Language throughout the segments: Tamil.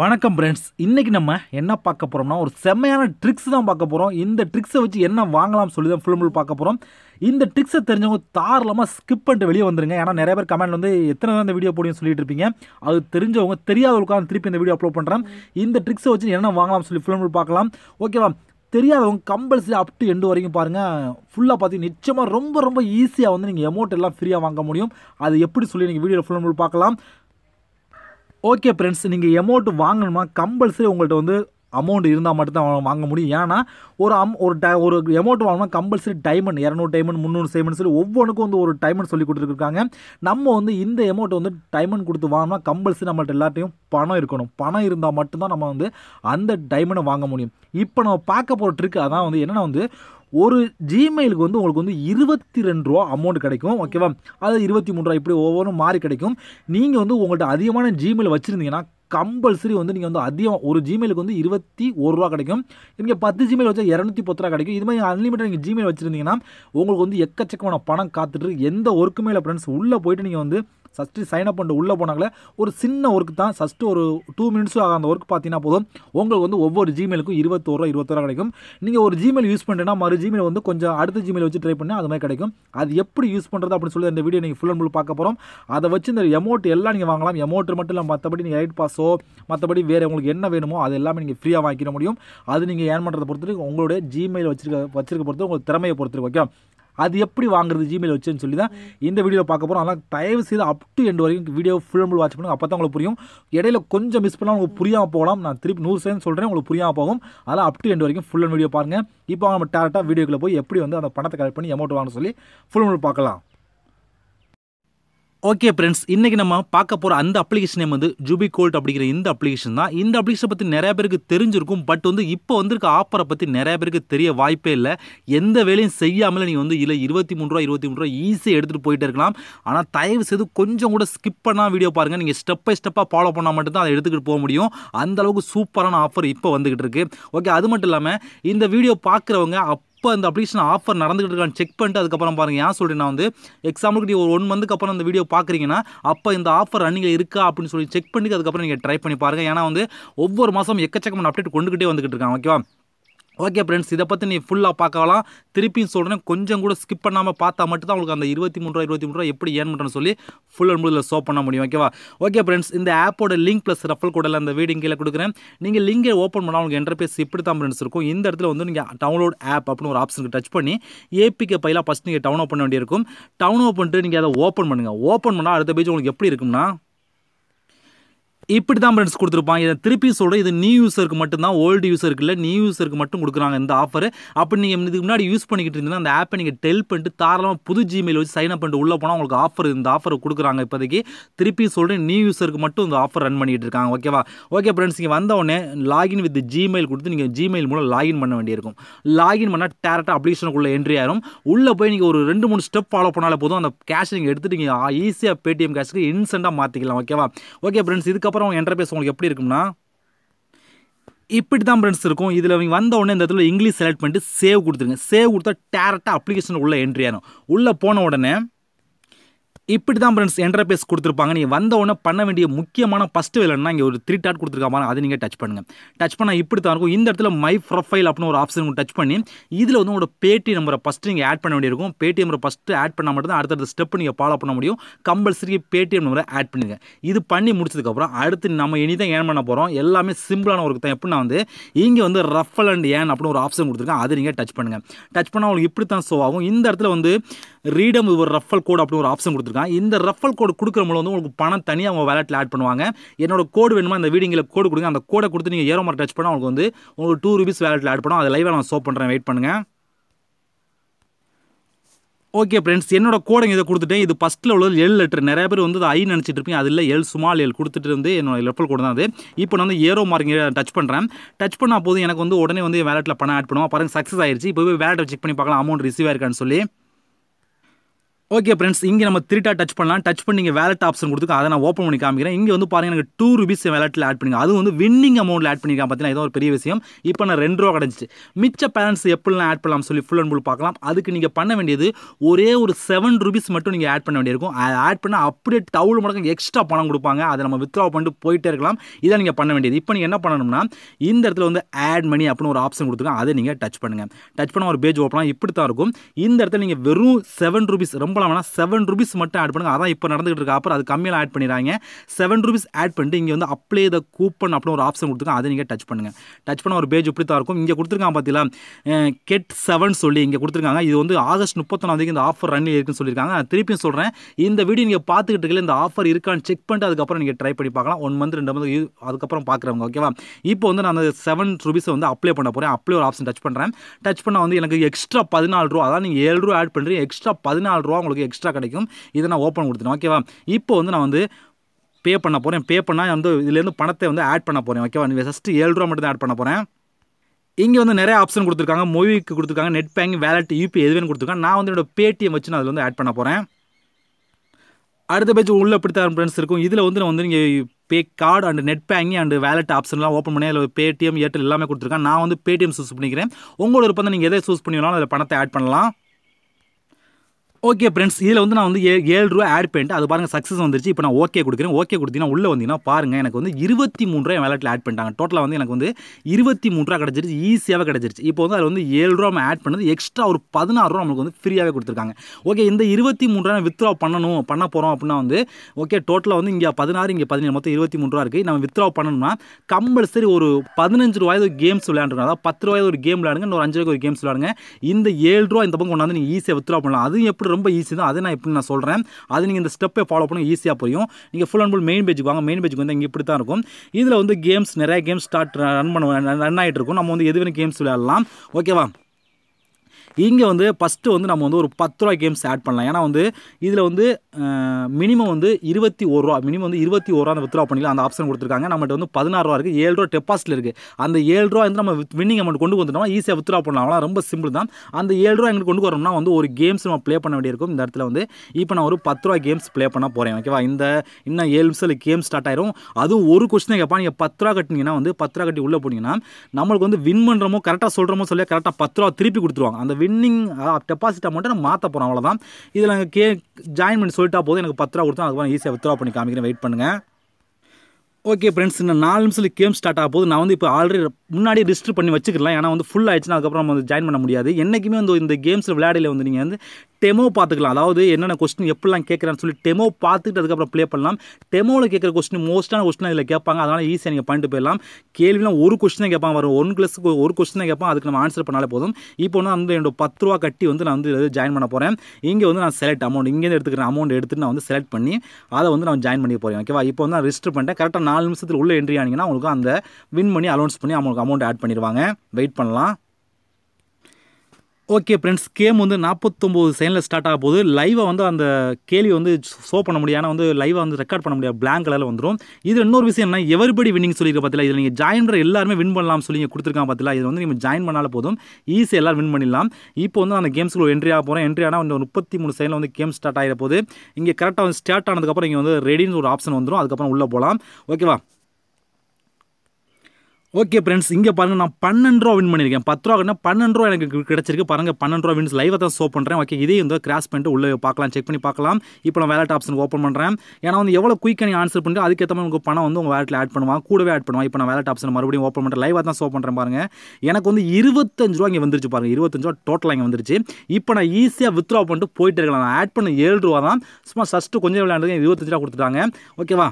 வணக்கம் ஃப்ரெண்ட்ஸ் இன்றைக்கி நம்ம என்ன பார்க்க போகிறோம்னா ஒரு செம்மையான ட்ரிக்ஸ் தான் பார்க்க போகிறோம் இந்த ட்ரிக்ஸை வச்சு என்ன வாங்கலாம்னு சொல்லி தான் ஃபுல் பார்க்க போகிறோம் இந்த ட்ரிக்ஸை தெரிஞ்சவங்க தாராளமாக ஸ்கிப் பண்ணிட்டு வெளியே வந்துருங்க ஏன்னா நிறைய பேர் கமெண்ட் வந்து எத்தனை தான் இந்த வீடியோ போடுன்னு சொல்லிட்டு இருப்பீங்க அது தெரிஞ்சவங்க தெரியாதவங்களுக்காக திருப்பி இந்த வீடியோ அப்லோட் பண்ணுறேன் இந்த ட்ரிக்ஸை வச்சு என்ன வாங்கலாம்னு சொல்லி ஃபுல் பார்க்கலாம் ஓகேவா தெரியாதவங்க கம்பல்சரி அப் டு எண்டு வரைக்கும் பாருங்கள் ஃபுல்லாக பார்த்தீங்கன்னா நிச்சயமாக ரொம்ப ரொம்ப ஈஸியாக வந்து நீங்கள் அமௌண்ட் எல்லாம் ஃப்ரீயாக வாங்க முடியும் அது எப்படி சொல்லி நீங்கள் வீடியோவில் ஃபுல் பார்க்கலாம் ஓகே ஃப்ரெண்ட்ஸ் நீங்கள் அமௌண்ட் வாங்கணுமா கம்பல்சரி உங்கள்கிட்ட வந்து அமௌண்ட் இருந்தால் மட்டும்தான் வாங்க முடியும் ஏன்னா ஒரு அம் ஒரு டை ஒரு அமௌண்ட் வாங்கினா கம்பல்சரி டைமண்ட் இரநூறு டைமண்ட் முந்நூறு டைமண்ட் சொல்லி ஒவ்வொன்றுக்கும் வந்து ஒரு டைமண்ட் சொல்லி கொடுத்துருக்காங்க நம்ம வந்து இந்த அமௌண்ட் வந்து டைமண்ட் கொடுத்து வாங்கினா கம்பல்சரி நம்மள்ட்ட எல்லாத்தையும் பணம் இருக்கணும் பணம் இருந்தால் மட்டும்தான் நம்ம வந்து அந்த டைமண்டை வாங்க முடியும் இப்போ நம்ம பார்க்க போகிற ட்ரிக் அதான் வந்து என்னென்னா வந்து ஒரு ஜிமெயிலுக்கு வந்து உங்களுக்கு வந்து இருபத்தி ரெண்டு ரூபா அமௌண்ட் கிடைக்கும் ஓகேவா அது இருபத்தி மூணு ரூபா இப்படி ஒவ்வொரு மாறி கிடைக்கும் நீங்கள் வந்து உங்கள்கிட்ட அதிகமான ஜிமெயில் வச்சுருந்தீங்கன்னா கம்பல்சரி வந்து நீங்கள் வந்து அதிகம் ஒரு ஜிமெயிலுக்கு வந்து இருபத்தி ஒரு ரூபா கிடைக்கும் நீங்கள் பத்து ஜிமெயில் வச்சால் இரநூத்தி பத்து ரூபா கிடைக்கும் இது மாதிரி அன்லிமிட்டட் நீங்கள் ஜிமெயில் வச்சுருந்தீங்கன்னா உங்களுக்கு வந்து எக்கச்சக்கமான பணம் காத்துட்டு எந்த ஒர்க்குமே இல்லை ஃப்ரெண்ட்ஸ் உள்ளே போயிட்டு நீங்கள் வந்து ஃபஸ்ட்டு சைன் அப் பண்ணிட்டு உள்ளே போனாங்களே ஒரு சின்ன ஒர்க் தான் ஃபஸ்ட்டு ஒரு டூ மினிட்ஸும் ஆக அந்த ஒர்க் பார்த்தீங்கன்னா போதும் உங்களுக்கு வந்து ஒவ்வொரு ஜிமெயிலுக்கும் இருபத்தோரூவா ரூபா கிடைக்கும் நீங்கள் ஒரு ஜிமெயில் யூஸ் பண்ணுறேன்னா மறு ஜிமெயில் வந்து கொஞ்சம் அடுத்த ஜிமெயில் வச்சு ட்ரை பண்ணி அது மாதிரி கிடைக்கும் அது எப்படி யூஸ் பண்ணுறது அப்படின்னு சொல்லி அந்த வீடியோ நீங்கள் ஃபுல் அண்ட் ஃபுல் பார்க்க போகிறோம் அதை வச்சு இந்த எமௌண்ட் எல்லாம் நீங்கள் வாங்கலாம் எமௌண்ட் மட்டும் இல்லை மற்றபடி நீங்கள் ரைட் பாஸோ மற்றபடி வேறு உங்களுக்கு என்ன வேணுமோ அது எல்லாமே நீங்கள் ஃப்ரீயாக வாங்கிக்க முடியும் அது நீங்கள் ஏன் பண்ணுறதை பொறுத்து உங்களுடைய ஜிமெயில் வச்சிருக்க வச்சிருக்க பொறுத்து உங்களுக்கு திறமையை பொறுத்து ஓகே அது எப்படி வாங்குறது ஜிமெயில் வச்சுன்னு சொல்லி தான் இந்த வீடியோவில் பார்க்க போகிறோம் ஆனால் தயவு செய்து அப் டு எண்டு வரைக்கும் வீடியோ ஃபுல் அண்ட் வாட்ச் பண்ணுங்க அப்போ தான் உங்களுக்கு புரியும் இடையில கொஞ்சம் மிஸ் பண்ணால் உங்களுக்கு புரியாமல் போகலாம் நான் திருப்பி நூறு சேர்ந்து சொல்கிறேன் உங்களுக்கு புரியாமல் போகும் அதனால் அப் டு எண்டு வரைக்கும் ஃபுல் அண்ட் வீடியோ பாருங்கள் இப்போ நம்ம டேரெக்டாக வீடியோக்குள்ளே போய் எப்படி வந்து அந்த பணத்தை கலெக்ட் பண்ணி அமௌண்ட் வாங்கன்னு சொல்லி ஃபுல் அண்ட் பார்க்கலாம் ஓகே ஃப்ரெண்ட்ஸ் இன்றைக்கி நம்ம பார்க்க போகிற அந்த அப்ளிகேஷன் நேம் வந்து ஜூபி கோல்ட் அப்படிங்கிற இந்த அப்ளிகேஷன் தான் இந்த அப்ளிகேஷன் பற்றி நிறைய பேருக்கு தெரிஞ்சிருக்கும் பட் வந்து இப்போ வந்திருக்க ஆஃபரை பற்றி நிறைய பேருக்கு தெரிய வாய்ப்பே இல்லை எந்த வேலையும் செய்யாமல் நீங்கள் வந்து இல்லை இருபத்தி மூணு ரூபா இருபத்தி மூணு ரூபா ஈஸியாக எடுத்துகிட்டு போயிட்டு இருக்கலாம் ஆனால் தயவு செய்து கொஞ்சம் கூட ஸ்கிப் பண்ணால் வீடியோ பாருங்கள் நீங்கள் ஸ்டெப் பை ஸ்டெப்பாக ஃபாலோ பண்ணால் மட்டும்தான் அதை எடுத்துக்கிட்டு போக முடியும் அந்த அளவுக்கு சூப்பரான ஆஃபர் இப்போ வந்துக்கிட்டு இருக்குது ஓகே அது மட்டும் இல்லாமல் இந்த வீடியோ பார்க்குறவங்க எப்போ அந்த அப்ளிகேஷன் ஆஃபர் நடந்துகிட்டு இருக்கான்னு செக் பண்ணிட்டு அதுக்கப்புறம் பாருங்கள் ஏன் சொல்கிறேன் நான் வந்து எக்ஸாம்பிளுக்கு நீங்கள் ஒரு ஒன் மந்த்துக்கு அப்புறம் அந்த வீடியோ பார்க்குறீங்கன்னா அப்போ இந்த ஆஃபர் ரன்னிங்கில் இருக்கா அப்படின்னு சொல்லி செக் பண்ணி அதுக்கப்புறம் நீங்கள் ட்ரை பண்ணி பாருங்கள் ஏன்னா வந்து ஒவ்வொரு மாதம் எக்கச்சக்கமான அப்டேட் கொண்டுகிட்டே வந்துகிட்டு இருக்காங்க ஓகேவா ஓகே ஃப்ரெண்ட்ஸ் இதை பற்றி நீ ஃபுல்லாக பார்க்கலாம் திருப்பியும் சொல்கிறேன் கொஞ்சம் கூட ஸ்கிப் பண்ணாமல் பார்த்தா மட்டும் தான் உங்களுக்கு அந்த இருபத்தி மூணு ரூபா இருபத்தி மூணு ரூபா எப்படி ஏன் பண்ணுறேன்னு சொல்லி ஃபுல் அண்ட் ஃபுல் ஷோ பண்ண முடியும் ஓகேவா ஓகே ஃப்ரெண்ட்ஸ் இந்த ஆப்போட லிங்க் ப்ளஸ் ரஃபல் கோடில் அந்த வீடியோ கீழே கொடுக்குறேன் நீங்கள் லிங்கை ஓப்பன் பண்ணால் உங்களுக்கு என்டர்பேஸ் இப்படி தான் ஃப்ரெண்ட்ஸ் இருக்கும் இந்த இடத்துல வந்து நீங்கள் டவுன்லோட் ஆப் அப்படின்னு ஒரு ஆப்ஷனுக்கு டச் பண்ணி ஏபிகே பையெல்லாம் ஃபஸ்ட் நீங்கள் டவுன்லோட் பண்ண வேண்டியிருக்கும் டவுன்லோட் பண்ணிட்டு நீங்கள் அதை ஓப்பன் பண்ணுங்கள் ஓப்பன் பண்ணால் அடுத்த பேஜ் உங்களுக்கு எப்படி இருக்கும்னா இப்படி தான் ஃப்ரெண்ட்ஸ் கொடுத்துருப்பாங்க இதை திருப்பி சொல்கிறேன் இது நியூ யூஸருக்கு மட்டும்தான் ஓல்டு யூஸருக்கு இல்லை நியூ யூஸருக்கு மட்டும் கொடுக்குறாங்க இந்த ஆஃபர் அப்படி நீங்கள் இதுக்கு முன்னாடி யூஸ் பண்ணிக்கிட்டு இருந்தீங்கன்னா அந்த ஆப்பை நீங்கள் டெல் பண்ணிட்டு தாராளமாக புது ஜிமெயில் வச்சு சைன் அப் பண்ணிட்டு உள்ளே போனால் உங்களுக்கு ஆஃபர் இந்த ஆஃபர் கொடுக்குறாங்க இப்போதைக்கு திருப்பி சொல்கிறேன் நியூ யூஸருக்கு மட்டும் இந்த ஆஃபர் ரன் பண்ணிட்டு இருக்காங்க ஓகேவா ஓகே ஃப்ரெண்ட்ஸ் நீங்கள் வந்தவொடனே லாகின் வித் ஜிமெயில் கொடுத்து நீங்கள் ஜிமெயில் மூலம் லாகின் பண்ண வேண்டியிருக்கும் லாகின் பண்ணால் டேரெக்டாக அப்ளிகேஷனுக்குள்ள என்ட்ரி ஆயிரும் உள்ளே போய் நீங்கள் ஒரு ரெண்டு மூணு ஸ்டெப் ஃபாலோ பண்ணாலே போதும் அந்த கேஷ் நீங்கள் எடுத்துட்டு நீங்கள் ஈஸியாக பேடிஎம் கேஷுக்கு இன்சென்ட்டாக மாற்றிக்கலாம் ஓகேவா ஓகே ஃப்ரெண்ட்ஸ் இதுக்கப்புறம் அதுக்கப்புறம் என்டர்பேஸ் உங்களுக்கு எப்படி இருக்கும்னா இப்படி தான் ஃப்ரெண்ட்ஸ் இருக்கும் இதில் அவங்க வந்த உடனே இந்த இடத்துல இங்கிலீஷ் செலக்ட் பண்ணிட்டு சேவ் கொடுத்துருங்க சேவ் கொடுத்தா டேரெக்டாக அப்ளிகேஷன் உள்ளே என்ட்ரி ஆகும் உள்ளே போன உடனே இப்படி தான் ஃப்ரெண்ட்ஸ் என்டர்பேஸ் கொடுத்துருப்பாங்க நீங்கள் வந்த உடனே பண்ண வேண்டிய முக்கியமான ஃபஸ்ட்டு வேலைன்னா இங்கே ஒரு த்ரீ டாட் கொடுத்துருக்காங்க அதை நீங்கள் டச் பண்ணுங்கள் டச் பண்ணால் இப்படி தான் இருக்கும் இந்த இடத்துல மை ப்ரொஃபைல் அப்படின்னு ஒரு ஆப்ஷன் டச் பண்ணி இதில் வந்து உங்களோட பேடி நம்பரை ஃபஸ்ட்டு நீங்கள் ஆட் பண்ண வேண்டியிருக்கும் பேடிஎம் நம்பரை ஃபஸ்ட்டு ஆட் பண்ணால் மட்டும் தான் அடுத்தடுத்த ஸ்டெப் நீங்கள் ஃபாலோ பண்ண முடியும் கம்பல்சரி பேடிஎம் நம்பரை ஆட் பண்ணுங்கள் இது பண்ணி முடிச்சதுக்கப்புறம் அடுத்து நம்ம இனி தான் ஏன் பண்ண போகிறோம் எல்லாமே சிம்பிளான ஒரு தான் எப்படின்னா வந்து இங்கே வந்து ரஃபல் அண்ட் ஏன் அப்படின்னு ஒரு ஆப்ஷன் கொடுத்துருக்காங்க அதை நீங்கள் டச் பண்ணுங்கள் டச் பண்ணால் உங்களுக்கு இப்படி தான் ஷோ ஆகும் இந்த இடத்துல வந்து ரீடம் ஒரு ரஃபல் கோடு அப்படின்னு ஒரு ஆப்ஷன் கொடுத்துருக்காங்க இந்த ரஃபல் கோடு கொடுக்குற மூலம் வந்து உங்களுக்கு பணம் தனியாக அவங்க வேலட்டில் ஆட் பண்ணுவாங்க என்னோட கோடு வேணுமா அந்த வீடிங்கில் கோடு கொடுங்க அந்த கோடை கொடுத்து நீங்கள் ஏரோ மார்க் டச் பண்ணால் உங்களுக்கு வந்து உங்களுக்கு டூ ருபீஸ் வேலட்டில் ஆட் பண்ணுவோம் அதை லைவாக நான் ஷோ பண்ணுறேன் வெயிட் பண்ணுங்கள் ஓகே ஃப்ரெண்ட்ஸ் என்னோட கோடை இதை கொடுத்துட்டேன் இது ஃபஸ்ட்டில் உள்ளது எல் லெட்டர் நிறைய பேர் வந்து ஐ நினச்சிட்டு இருப்பீங்க அதில் எல் சுமால் எல் கொடுத்துட்டு வந்து என்னோட லெஃபல் கோடு தான் அது இப்போ நான் வந்து ஏரோ மார்க்கிங் டச் பண்ணுறேன் டச் பண்ணால் போது எனக்கு வந்து உடனே வந்து வேலட்டில் பணம் ஆட் பண்ணுவோம் பாருங்கள் சக்ஸஸ் ஆயிடுச்சு இப்போ வேலட்டை செக் பண்ணி பார்க்கலாம் அமௌண்ட் ரிசீவ் ஆயிருக்கான்னு சொல்லி ஓகே ஃப்ரெண்ட்ஸ் இங்கே நம்ம திருட்டா டச் பண்ணலாம் டச் பண்ணி நீங்கள் வேலட் ஆப்ஷன் கொடுத்து அதை நான் ஓப்பன் பண்ணி காமிக்கிறேன் இங்கே வந்து பாருங்கள் எனக்கு டூ ருபீஸ் வேலட்டில் ஆட் பண்ணுங்க அது வந்து வின்னிங் அமௌண்ட்டில் ஆட் பண்ணிக்கலாம் பார்த்தீங்கன்னா ஏதோ ஒரு பெரிய விஷயம் இப்போ நான் ரெண்டு ரூபா கிடச்சிச்சு மிச்ச பேலன்ஸ் எப்படிலாம் ஆட் பண்ணலாம் சொல்லி ஃபுல் அண்ட் ஃபுல் பார்க்கலாம் அதுக்கு நீங்கள் பண்ண வேண்டியது ஒரே ஒரு செவன் ருபீஸ் மட்டும் நீங்கள் ஆட் பண்ண வேண்டியிருக்கும் அதை ஆட் பண்ணால் அப்படியே டவுல் மடங்கு எக்ஸ்ட்ரா பணம் கொடுப்பாங்க அதை நம்ம வித்ரா பண்ணிட்டு போயிட்டே இருக்கலாம் இதை நீங்கள் பண்ண வேண்டியது இப்போ நீங்கள் என்ன பண்ணணும்னா இந்த இடத்துல வந்து ஆட் மணி அப்படின்னு ஒரு ஆப்ஷன் கொடுத்துருக்கோம் அதை நீங்கள் டச் பண்ணுங்கள் டச் பண்ண ஒரு பேஜ் ஓப்பனாக இப்படி தான் இருக்கும் இந்த இடத்துல நீங்கள் வெறும் செவன் ருபீஸ் ரொம்ப சிம்பிளாக வேணால் செவன் ருபீஸ் மட்டும் ஆட் பண்ணுங்கள் அதான் இப்போ நடந்துகிட்டு இருக்க அப்புறம் அது கம்மியாக ஆட் பண்ணிடுறாங்க செவன் ருபீஸ் ஆட் பண்ணிட்டு இங்கே வந்து அப்ளை த கூப்பன் அப்படின்னு ஒரு ஆப்ஷன் கொடுத்துருக்காங்க அதை நீங்கள் டச் பண்ணுங்கள் டச் பண்ண ஒரு பேஜ் இப்படி தான் இருக்கும் இங்கே கொடுத்துருக்காங்க பார்த்தீங்களா கெட் செவன் சொல்லி இங்கே கொடுத்துருக்காங்க இது வந்து ஆகஸ்ட் முப்பத்தொன்னாம் தேதி இந்த ஆஃபர் ரன்னில் இருக்குன்னு சொல்லியிருக்காங்க நான் திருப்பியும் சொல்கிறேன் இந்த வீடியோ நீங்கள் பார்த்துக்கிட்டு இருக்கல இந்த ஆஃபர் இருக்கான்னு செக் பண்ணிட்டு அதுக்கப்புறம் நீங்கள் ட்ரை பண்ணி பார்க்கலாம் ஒன் மந்த் ரெண்டு மந்த் அதுக்கப்புறம் பார்க்குறவங்க ஓகேவா இப்போ வந்து நான் அந்த செவன் ருபீஸை வந்து அப்ளை பண்ண போகிறேன் அப்ளை ஒரு ஆப்ஷன் டச் பண்ணுறேன் டச் பண்ணால் வந்து எனக்கு எக்ஸ்ட்ரா பதினாலு ரூபா அதான் நீங்கள் ஏழு ரூபா ஆட் பண்ணுறீங்க எக்ஸ்ட்ரா பதினாலு ரூபா உங்களுக்கு எக்ஸ்ட்ரா கிடைக்கும் இதை நான் ஓப்பன் கொடுத்துருவேன் ஓகேவா இப்போ வந்து நான் வந்து பே பண்ண போகிறேன் பே பண்ணால் வந்து இதுலேருந்து பணத்தை வந்து ஆட் பண்ண போகிறேன் ஓகேவா ஃபஸ்ட்டு ஏழு ரூபா மட்டும் தான் ஆட் பண்ண போகிறேன் இங்கே வந்து நிறைய ஆப்ஷன் கொடுத்துருக்காங்க மொவிக்கு கொடுத்துருக்காங்க நெட் பேங்க் வேலட் யூபி எதுவேன்னு கொடுத்துருக்காங்க நான் வந்து என்னோடய பேடிஎம் வச்சு நான் அதில் வந்து ஆட் பண்ண போகிறேன் அடுத்த பேஜ் உள்ள பிடித்த ஃப்ரெண்ட்ஸ் இருக்கும் இதில் வந்து நான் வந்து நீங்கள் pay card and net banking and wallet ஆப்ஷன்லாம் ஓப்பன் பண்ணி அதில் பேடிஎம் ஏர்டெல் எல்லாமே கொடுத்துருக்கேன் நான் வந்து பேடிஎம் சூஸ் பண்ணிக்கிறேன் உங்களோட விருப்பம் நீங்கள் எதை சூஸ் பண்ணி வேணாலும் அதில் பணத்தை ஆட் பண்ணலாம் ஓகே ஃப்ரெண்ட்ஸ் இதில் வந்து நான் வந்து ஏ ஏழு ரூபா ஆட் பண்ணிட்டு அது பாருங்கள் சக்ஸஸ் வந்துருச்சு இப்போ நான் ஓகே கொடுக்குறேன் ஓகே கொடுத்தீங்கன்னா உள்ளே வந்தீங்கன்னா பாருங்கள் எனக்கு வந்து இருபத்தி மூணு ரூபா வேலட்டில் ஆட் பண்ணிட்டாங்க டோட்டலாக வந்து எனக்கு வந்து இருபத்தி மூணு ரூபா கிடச்சிருச்சு ஈஸியாகவே கிடச்சிருச்சு இப்போ வந்து அதில் வந்து ஏழு ரூபா நம்ம ஆட் பண்ணது எக்ஸ்ட்ரா ஒரு பதினாறு ரூபா நம்மளுக்கு வந்து ஃப்ரீயாகவே கொடுத்துருக்காங்க ஓகே இந்த இருபத்தி மூணு ரூபா வித்ரா பண்ணணும் பண்ண போகிறோம் அப்படின்னா வந்து ஓகே டோட்டலாக வந்து இங்கே பதினாறு இங்கே பதினேழு மொத்தம் இருபத்தி மூணு ரூபா இருக்குது நம்ம வித்ரா பண்ணணும்னா கம்பல்சரி ஒரு பதினஞ்சு ரூபாய் கேம்ஸ் விளையாண்டுருக்கோம் அதாவது பத்து ரூபாய் ஒரு கேம் விளையாடுங்க இன்னொரு அஞ்சு ரூபாய்க்கு ஒரு கேம்ஸ் விளையாடுங்க இந்த ஏழு ரூபா இந்த பக்கம் கொண்டாந்து நீங்கள் ஈஸியாக வித்ரா பண்ணலாம் அதுவும் எப்படி அண்ட் ரொம்ப ஈஸி தான் அதை நான் இப்படி நான் சொல்கிறேன் அது நீங்கள் இந்த ஸ்டெப்பை ஃபாலோ பண்ணி ஈஸியாக புரியும் நீங்கள் ஃபுல் அண்ட் ஃபுல் மெயின் பேஜுக்கு வாங்க மெயின் பேஜுக்கு வந்து இங்கே இப்படி தான் இருக்கும் இதில் வந்து கேம்ஸ் நிறையா கேம்ஸ் ஸ்டார்ட் ரன் பண்ண ரன் ஆகிட்டு இருக்கும் நம்ம வந்து எது கேம்ஸ் விளையாடலாம் ஓகேவா இங்கே வந்து ஃபஸ்ட்டு வந்து நம்ம வந்து ஒரு பத்து ரூபா கேம்ஸ் ஆட் பண்ணலாம் ஏன்னா வந்து இதில் வந்து மினிமம் வந்து இருபத்தி ஒரு ரூபா மினிமம் வந்து இருபத்தி ஒரு ரூபா வித்ரா பண்ணிக்கலாம் அந்த ஆப்ஷன் கொடுத்துருக்காங்க நம்மகிட்ட வந்து பதினாறு ரூபா இருக்குது ஏழு ரூபா டெபாசிட் இருக்குது அந்த ஏழு ரூபா வந்து நம்ம வின்னிங் அமௌண்ட் கொண்டு வந்துட்டோம்னா ஈஸியாக வித்ரா பண்ணலாம் ரொம்ப சிம்பிள் தான் அந்த ஏழு ரூபா எங்களுக்கு கொண்டு வரோம்னா வந்து ஒரு கேம்ஸ் நம்ம ப்ளே பண்ண வேண்டியிருக்கும் இந்த இடத்துல வந்து இப்போ நான் ஒரு பத்து ரூபா கேம்ஸ் ப்ளே பண்ண போகிறேன் ஓகேவா இந்த இன்னும் ஏழு நிமிஷத்தில் கேம் ஸ்டார்ட் ஆயிரும் அதுவும் ஒரு கொஸ்டின் கேட்பா நீங்கள் பத்து ரூபா கட்டினீங்கன்னா வந்து பத்து ரூபா கட்டி உள்ளே போனீங்கன்னா நம்மளுக்கு வந்து வின் பண்ணுறமோ கரெக்டாக சொல்கிறமோ சொல்லி கரெக்டாக பத்து ரூபா திருப்பி கொடுத்துருவாங்க அந்த பெண்டிங் டெபாசிட் அமௌண்ட்டை நம்ம மாற்ற போகிறோம் அவ்வளோதான் இதில் நாங்கள் கே ஜாயின் பண்ணி சொல்லிட்டா போதும் எனக்கு பத்து ரூபா கொடுத்தா அதுக்கப்புறம் ஈஸியாக வித்ரா பண்ணி காமிக்கிறேன் வெயிட் பண்ணுங்கள் ஓகே ஃப்ரெண்ட்ஸ் இந்த நாலு நிமிஷத்தில் கேம் ஸ்டார்ட் ஆகும் போது நான் வந்து இப்போ ஆல்ரெடி முன்னாடி ரிஜிஸ்டர் பண்ணி வச்சுக்கலாம் ஏன்னா வந்து ஃபுல் ஆயிடுச்சுன்னா அதுக்கப்புறம் நம்ம வந்து ஜாயின் பண்ண முடியாது என்றைக்குமே வந்து இந்த கேம்ஸில் விளையாடையில் வந்து நீங்கள் வந்து டெமோ பார்த்துக்கலாம் அதாவது என்னென்ன கொஸ்டின் எப்படிலாம் கேட்குறான்னு சொல்லி டெமோ பார்த்துட்டு அதுக்கப்புறம் ப்ளே பண்ணலாம் டெமோவில் கேட்குற கொஸ்டின் மோஸ்ட்டான கொஸ்டின் இதில் கேட்பாங்க அதனால் ஈஸியாக நீங்கள் பண்ணிட்டு போயிடலாம் கேள்விலாம் ஒரு கொஸ்டின் தான் கேட்பாங்க வரும் ஒன் கிளாஸுக்கு ஒரு கொஸ்டின் தான் கேட்பான் அதுக்கு நம்ம ஆன்சர் பண்ணாலே போதும் இப்போ வந்து அந்த என்னோட பத்து ரூபா கட்டி வந்து நான் வந்து ஜாயின் பண்ண போகிறேன் இங்கே வந்து நான் செலக்ட் அமௌண்ட் இங்கேருந்து எடுத்துக்கிறேன் அமௌண்ட் எடுத்துட்டு நான் வந்து செலக்ட் பண்ணி அதை வந்து நான் ஜாயின் பண்ணி போகிறேன் ஓகேவா இப்போ வந்து நான் ரிஜிஸ்டர் பண்ணிட்டேன் கரெக்டாக நாலு நிமிஷத்தில் உள்ளே என்ட்ரி ஆனிங்கன்னா உங்களுக்கு அந்த வின் பண்ணி அலௌன்ஸ் பண்ணி அவங்களுக்கு அமௌண்ட் ஆட் பண்ணிடுவாங்க வெயிட் பண்ணலாம் ஓகே ஃப்ரெண்ட்ஸ் கேம் வந்து நாற்பத்தொம்போது செகண்டில் ஸ்டார்ட் ஆக போது லைவாக வந்து அந்த கேள்வி வந்து ஷோ பண்ண முடியாது வந்து லைவாக வந்து ரெக்கார்ட் பண்ண முடியாது பிளாங்க் கலரில் வந்துடும் இது இன்னொரு விஷயம் என்ன எவரிபடி வின்னிங் சொல்லியிருக்க பார்த்தீங்களா இதில் நீங்கள் ஜாயின் பண்ணுற எல்லாருமே வின் பண்ணலாம் சொல்லி நீங்கள் கொடுத்துருக்காங்க பார்த்தீங்க இது வந்து நீங்கள் ஜாயின் பண்ணாலும் போதும் ஈஸி எல்லோரும் வின் பண்ணிடலாம் இப்போ வந்து அந்த கேம்ஸ்க்கு என்ட்ரி ஆக போகிறோம் என்ட்ரி ஆனால் வந்து முப்பத்தி மூணு செகண்டில் வந்து கேம் ஸ்டார்ட் ஆகிற போது இங்கே கரெக்டாக வந்து ஸ்டார்ட் ஆனதுக்கப்புறம் இங்கே வந்து ரெடின்னு ஒரு ஆப்ஷன் வந்துடும் அதுக்கப்புறம் உள்ளே போகலாம் ஓகேவா ஓகே ஃப்ரெண்ட்ஸ் இங்கே பாருங்கள் நான் பன்னெண்டு ரூபா வின் பண்ணியிருக்கேன் பத்து ரூபா பன்னெண்டு ரூபா எனக்கு கிடச்சிருக்கு பாருங்கள் பன்னெண்டு ரூபா வின்ஸ் லைவாக தான் ஷோ பண்ணுறேன் ஓகே இதே வந்து கிராஸ் பண்ணிட்டு உள்ளே பார்க்கலாம் செக் பண்ணி பார்க்கலாம் இப்போ நான் வேலட் ஆப்ஷன் ஓப்பன் பண்ணுறேன் ஏன்னா வந்து எவ்வளோ குயிக்காக நீங்கள் ஆன்சர் பண்ணி அதுக்கேற்ற மாதிரி உங்களுக்கு பணம் வந்து உங்கள் வேலட்டில் ஆட் பண்ணுவாங்க கூடவே ஆட் பண்ணுவான் இப்போ நான் வேலட் ஆப்ஷன் மறுபடியும் ஓப்பன் பண்ணுறேன் லைவாக தான் ஷோ பண்ணுறேன் பாருங்கள் எனக்கு வந்து இருபத்தஞ்சு ரூபா இங்கே வந்துருச்சு பாருங்கள் இருபத்தஞ்சு ரூபா டோட்டலாக இங்கே வந்துருச்சு இப்போ நான் ஈஸியாக வித்ரா பண்ணிட்டு போயிட்டு இருக்கலாம் நான் ஆட் பண்ண ஏழு ரூபா தான் சும்மா ஃபஸ்ட்டு கொஞ்சம் விளையாண்டு இருபத்தஞ்சு ரூபா கொடுத்துட்டாங்க ஓகேவா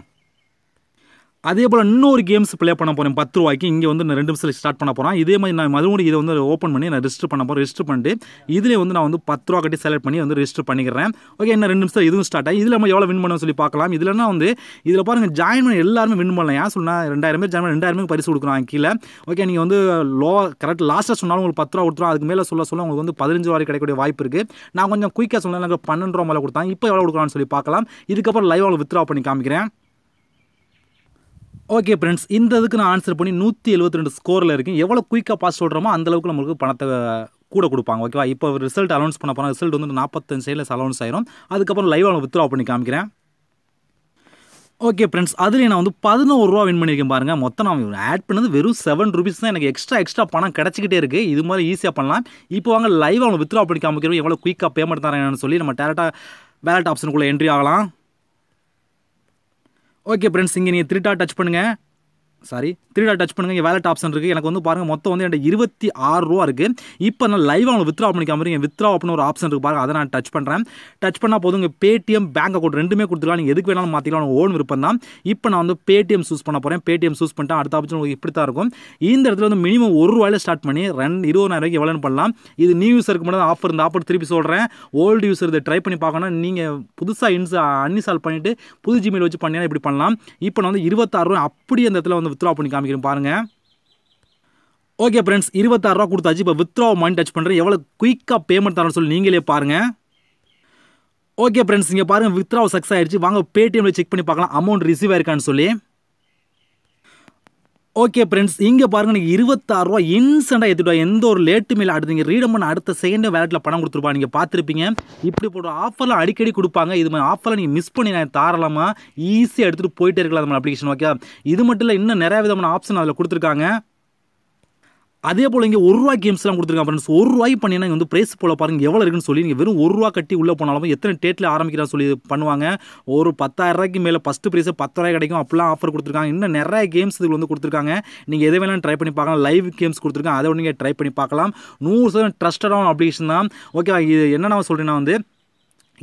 அதே போல் இன்னொரு கேம்ஸ் ப்ளே பண்ண போகிறேன் பத்து ரூபாய்க்கு இங்கே வந்து நான் ரெண்டு நிமிஷத்தில் ஸ்டார்ட் பண்ண போகிறேன் இதே மாதிரி நான் மறுபடியும் இதை வந்து ஓப்பன் பண்ணி நான் ரிஜிஸ்டர் பண்ண போகிறேன் ரிஜிஸ்டர் பண்ணிட்டு இதிலே வந்து நான் வந்து பத்து ரூபா கட்டி செலக்ட் பண்ணி வந்து ரெஜிஸ்டர் பண்ணிக்கிறேன் ஓகே என்ன ரெண்டு நிமிஷம் இதுவும் ஸ்டார்ட் ஆகி இதில் நம்ம எவ்வளோ வின் பண்ண சொல்லி பார்க்கலாம் இதுலனா வந்து இதில் பாருங்கள் ஜாயின் பண்ணி எல்லாருமே வின் பண்ணலாம் ஏன் சொன்னால் ரெண்டாயிரம் பேர் ஜாயின் ரெண்டாயிரம் பேருக்கு பரிசு கொடுக்குறாங்க கீழே ஓகே நீங்கள் வந்து லோ கரெக்ட் லாஸ்ட்டாக சொன்னாலும் உங்களுக்கு பத்து ரூபா கொடுத்துரும் அதுக்கு மேலே சொல்ல சொல்ல உங்களுக்கு வந்து பதினஞ்சு ரூபாய் கிடைக்கக்கூடிய வாய்ப்பு இருக்குது நான் கொஞ்சம் குயிக்காக சொன்னால் எனக்கு பன்னெண்டு ரூபா மேலே கொடுத்தாங்க இப்போ எவ்வளோ கொடுக்குறான்னு சொல்லி பார்க்கலாம் இதுக்கப்புறம் லைவ் அவங்களுக்கு வித்ரா பண்ணி காமிக்கிறேன் ஓகே ஃப்ரெண்ட்ஸ் இந்த இதுக்கு நான் ஆன்சர் பண்ணி நூற்றி எழுபத்தி ரெண்டு ஸ்கோரில் இருக்கேன் எவ்வளோ குயிக்காக பாஸ் சொல்கிறோமோ அந்தளவுக்கு நம்மளுக்கு பணத்தை கூட கொடுப்பாங்க ஓகேவா இப்போ ரிசல்ட் அலௌன்ஸ் பண்ண போனால் ரிசல்ட் வந்து நாற்பத்தஞ்சு சைடில் அலௌன்ஸ் ஆயிரும் அதுக்கப்புறம் லைவாக நான் வித்ரா பண்ணி காமிக்கிறேன் ஓகே ஃப்ரெண்ட்ஸ் அதில் நான் வந்து பதினோரு ரூபா வின் பண்ணியிருக்கேன் பாருங்கள் மொத்தம் நான் ஆட் பண்ணது வெறும் செவன் ருபீஸ் தான் எனக்கு எக்ஸ்ட்ரா எக்ஸ்ட்ரா பணம் கிடச்சிக்கிட்டே இருக்குது இது மாதிரி ஈஸியாக பண்ணலாம் இப்போ வாங்க லைவ் அவங்க வித்ரா பண்ணி காமிக்கிறோம் எவ்வளோ குயிக்காக பேமெண்ட் தரேன்னு சொல்லி நம்ம டேரெக்டாக பேலட் ஆப்ஷனுக்குள்ளே என்ட்ரி ஆகலாம் ஓகே ஃப்ரெண்ட்ஸ் இங்கே நீங்கள் திருட்டாக டச் பண்ணுங்கள் சாரி த்ரீ டச் பண்ணுங்கள் வேலட் ஆப்ஷன் இருக்குது எனக்கு வந்து பாருங்கள் மொத்தம் வந்து என்கிட்ட இருபத்தி ஆறு ரூபா இருக்குது இப்போ நான் லைவ் அவங்க வித்ரா பண்ணிக்காம இருக்கேன் வித்ரா அப்படின்னு ஒரு ஆப்ஷன் இருக்குது பாருங்கள் அதை நான் டச் பண்ணுறேன் டச் பண்ணால் போதும் உங்கள் பேடிஎம் பேங்க் அக்கௌண்ட் ரெண்டுமே கொடுத்துக்கலாம் நீங்கள் எதுக்கு வேணாலும் மாற்றிக்கலாம் ஓன் விருப்பம் தான் இப்போ நான் வந்து பேடிஎம் சூஸ் பண்ண போகிறேன் பேடிஎம் சூஸ் பண்ணிட்டேன் அடுத்த ஆப்ஷன் உங்களுக்கு இப்படி தான் இருக்கும் இந்த இடத்துல வந்து மினிமம் ஒரு ரூபாயில் ஸ்டார்ட் பண்ணி ரெண்டு இருபதாயிரம் ரூபாய்க்கு எவ்வளோன்னு பண்ணலாம் இது நியூ இருக்கும் மட்டும் ஆஃபர் இந்த ஆஃபர் திருப்பி சொல்கிறேன் ஓல்டு யூசர் இதை ட்ரை பண்ணி பார்க்கணும் நீங்கள் புதுசாக இன்ஸ் அன்இன்ஸ்டால் பண்ணிவிட்டு புது ஜிமெயில் வச்சு பண்ணினா இப்படி பண்ணலாம் இப்போ நான் வந்து இருபத்தாறு ரூபா அப்படி அந்த இடத்துல வந்து வந்து வித்ரா பண்ணி காமிக்கிறேன் பாருங்கள் ஓகே ஃப்ரெண்ட்ஸ் இருபத்தாறுரூவா கொடுத்தாச்சு இப்போ வித்ரா மணி டச் பண்ணுறேன் எவ்வளோ குயிக்காக பேமெண்ட் தரோம்னு சொல்லி நீங்களே பாருங்கள் ஓகே ஃப்ரெண்ட்ஸ் இங்கே பாருங்கள் வித்ரா சக்ஸஸ் ஆயிடுச்சு வாங்க பேடிஎம்மில் செக் பண்ணி பார்க்கலாம் அமௌண்ட் ரிசீவ் ஆயிருக்கான்னு சொல்லி ஓகே ஃப்ரெண்ட்ஸ் இங்கே பாருங்க நீங்கள் இருபத்தாறு ரூபா இன்ஸ்டண்டாக எடுத்துட்டு எந்த ஒரு லேட்டு மேலே அடுத்து நீங்கள் ரீடம் பண்ண அடுத்த செகண்டே வேலட்டில் பணம் கொடுத்துருப்பா நீங்கள் பார்த்துருப்பீங்க இப்படி போடுற ஆஃபரில் அடிக்கடி கொடுப்பாங்க இது மாதிரி ஆஃபரில் நீங்கள் மிஸ் பண்ணி நான் தாராளமாக ஈஸியாக எடுத்துகிட்டு போயிட்டே இருக்கலாம் மாதிரி அப்ளிகேஷன் ஓகே இது மட்டும் இல்லை இன்னும் நிறைய விதமான ஆப்ஷன் அதில் கொடுத்துருக்காங்க அதே போல் இங்கே ஒரு ரூபா கேம்ஸ்லாம் கொடுத்துருக்காங்க ஃப்ரெண்ட்ஸ் ஒரு ரூபாய் பண்ணினா இங்கே வந்து ப்ரைஸ் போல பாருங்கள் எவ்வளோ இருக்குன்னு சொல்லி நீங்கள் வெறும் ஒரு ரூபா கட்டி உள்ளே போனாலும் எத்தனை டேட்டில் ஆரம்பிக்கிறான்னு சொல்லி பண்ணுவாங்க ஒரு பத்தாயிரம் ரூபாய்க்கு மேலே ஃபஸ்ட்டு ப்ரைஸு பத்து ரூபாய் கிடைக்கும் அப்படிலாம் ஆஃபர் கொடுத்துருக்காங்க இன்னும் நிறைய கேம்ஸ் இதில் வந்து கொடுத்துருக்காங்க நீங்கள் எதை வேணாலும் ட்ரை பண்ணி பார்க்கலாம் லைவ் கேம்ஸ் கொடுத்துருக்காங்க அதை நீங்கள் ட்ரை பண்ணி பார்க்கலாம் நூறு சதவீதம் ட்ரஸ்டடான அப்ளிகேஷன் தான் ஓகேவா இது என்னென்ன சொல்கிறேன்னா வந்து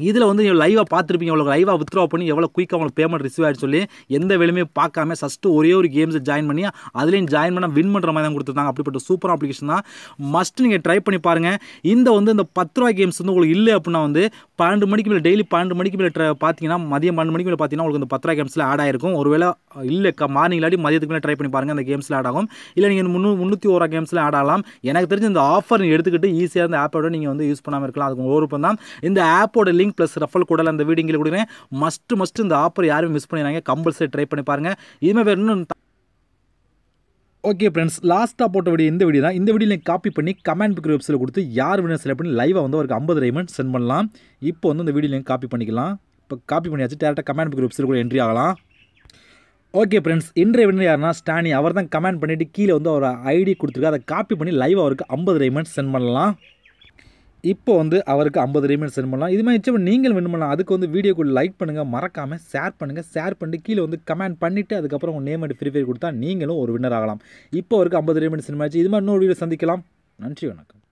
இதில் வந்து நீங்கள் லைவாக பார்த்துருப்பீங்க எவ்வளோ லைவாக வித்ரா பண்ணி எவ்வளோ குயிக்காக உங்களுக்கு பேமெண்ட் ரிசீவ் ஆகிடுச்சு சொல்லி எந்த வேலையுமே பார்க்காம ஃபஸ்ட்டு ஒரே ஒரு கேம்ஸை ஜாயின் பண்ணி அதுலேயும் ஜாயின் பண்ணால் வின் பண்ணுற மாதிரி தான் கொடுத்துருந்தாங்க அப்படிப்பட்ட சூப்பர் அப்ளிகேஷன் தான் மஸ்ட் நீங்கள் ட்ரை பண்ணி பாருங்கள் இந்த வந்து இந்த பத்து ரூபா கேம்ஸ் வந்து உங்களுக்கு இல்லை அப்படின்னா வந்து பன்னெண்டு மணிக்கு மேலே டெய்லி பன்னெண்டு மணிக்கு மேலே பார்த்தீங்கன்னா மதியம் பன்னெண்டு மணிக்கு மேலே பார்த்தீங்கன்னா உங்களுக்கு இந்த பத்து ரூபா கேம்ஸில் ஆட் ஆயிருக்கும் ஒருவேளை இல்லை மார்னிங் இல்லாட்டி மதியத்துக்கு முன்னாடி ட்ரை பண்ணி பாருங்கள் அந்த கேம்ஸில் ஆடாகும் இல்லை நீங்கள் முந்நூறு முந்நூற்றி ஒரு கேம்ஸில் ஆடலாம் எனக்கு தெரிஞ்ச இந்த ஆஃபர் எடுத்துக்கிட்டு ஈஸியாக இந்த ஆப்போட நீங்கள் வந்து யூஸ் பண்ணாமல் இருக்கலாம் அதுக்கு ஒரு தான் இந்த ஆப்போட லிங்க் ப்ளஸ் ரஃபல் கூட அந்த வீடியோ கூட கொடுக்குறேன் மஸ்ட் மஸ்ட் இந்த ஆஃபர் யாரும் மிஸ் பண்ணிடுறாங்க கம்பல்சரி ட்ரை பண்ணி பாருங்கள் இதுமாதிரி வேறு இன்னும் ஓகே ஃப்ரெண்ட்ஸ் லாஸ்ட்டாக போட்ட வீடியோ இந்த வீடியோ தான் இந்த வீடியோ நீங்கள் காப்பி பண்ணி கமெண்ட் பிக் வெப்ஸில் கொடுத்து யார் வேணும் செலக்ட் பண்ணி லைவாக வந்து ஒரு ஐம்பது ரைமெண்ட் சென்ட் பண்ணலாம் இப்போ வந்து இந்த வீடியோ நீங்கள் காப்பி பண்ணிக்கலாம் இப்போ காப்பி பண்ணியாச்சு டேரெக்டாக கமெண்ட் பிக் வெப்சைட் கூட என்ட்ரி ஆகலாம் ஓகே ஃப்ரெண்ட்ஸ் இன்றைய வினர் யாருன்னா ஸ்டானி அவர் தான் கமெண்ட் பண்ணிவிட்டு கீழே வந்து ஒரு ஐடி கொடுத்துருக்கு அதை காப்பி பண்ணி லைவாக அவருக்கு ஐம்பது ரைமெண்ட் சென்ட் பண்ணலாம் இப்போ வந்து அவருக்கு ஐம்பது ரீமெண்ட்ஸ் வின் பண்ணலாம் இது மாதிரி நிச்சயம் HM நீங்கள் வின் பண்ணலாம் அதுக்கு வந்து கூட லைக் பண்ணுங்கள் மறக்காமல் ஷேர் பண்ணுங்கள் ஷேர் பண்ணிட்டு கீழே வந்து கமெண்ட் பண்ணிவிட்டு அதுக்கப்புறம் உங்கள் நேம் அண்ட் ஃப்ரீ ஃபயர் கொடுத்தா நீங்களும் ஒரு வின்னர் ஆகலாம் இப்போ அவருக்கு ஐம்பது ரீமெண்ட்ஸ் வின் ஆச்சு இது மாதிரி இன்னொரு வீடியோ சந்திக்கலாம் நன்றி வணக்கம்